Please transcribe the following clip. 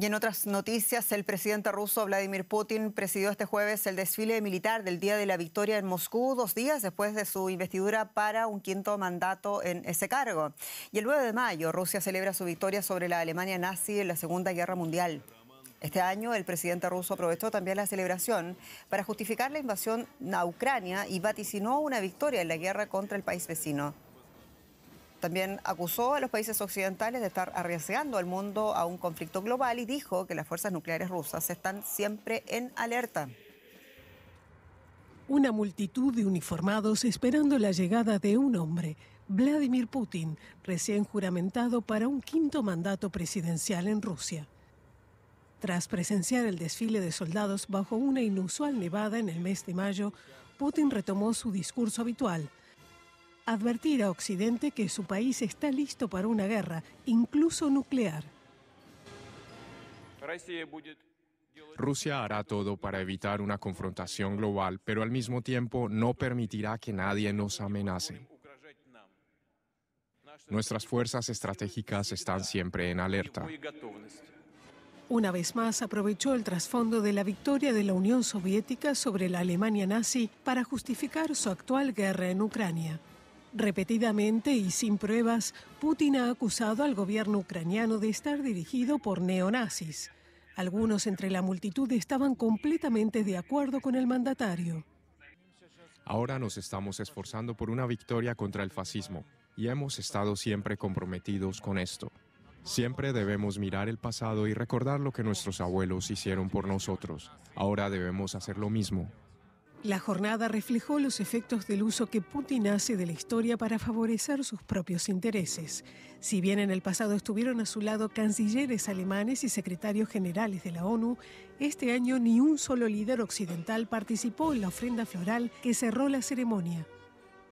Y en otras noticias, el presidente ruso Vladimir Putin presidió este jueves el desfile militar del Día de la Victoria en Moscú, dos días después de su investidura para un quinto mandato en ese cargo. Y el 9 de mayo, Rusia celebra su victoria sobre la Alemania nazi en la Segunda Guerra Mundial. Este año, el presidente ruso aprovechó también la celebración para justificar la invasión a Ucrania y vaticinó una victoria en la guerra contra el país vecino. También acusó a los países occidentales de estar arriesgando al mundo a un conflicto global y dijo que las fuerzas nucleares rusas están siempre en alerta. Una multitud de uniformados esperando la llegada de un hombre, Vladimir Putin, recién juramentado para un quinto mandato presidencial en Rusia. Tras presenciar el desfile de soldados bajo una inusual nevada en el mes de mayo, Putin retomó su discurso habitual – advertir a Occidente que su país está listo para una guerra, incluso nuclear. Rusia hará todo para evitar una confrontación global, pero al mismo tiempo no permitirá que nadie nos amenace. Nuestras fuerzas estratégicas están siempre en alerta. Una vez más aprovechó el trasfondo de la victoria de la Unión Soviética sobre la Alemania nazi para justificar su actual guerra en Ucrania. Repetidamente y sin pruebas, Putin ha acusado al gobierno ucraniano de estar dirigido por neonazis. Algunos entre la multitud estaban completamente de acuerdo con el mandatario. Ahora nos estamos esforzando por una victoria contra el fascismo y hemos estado siempre comprometidos con esto. Siempre debemos mirar el pasado y recordar lo que nuestros abuelos hicieron por nosotros. Ahora debemos hacer lo mismo la jornada reflejó los efectos del uso que Putin hace de la historia para favorecer sus propios intereses. Si bien en el pasado estuvieron a su lado cancilleres alemanes y secretarios generales de la ONU, este año ni un solo líder occidental participó en la ofrenda floral que cerró la ceremonia.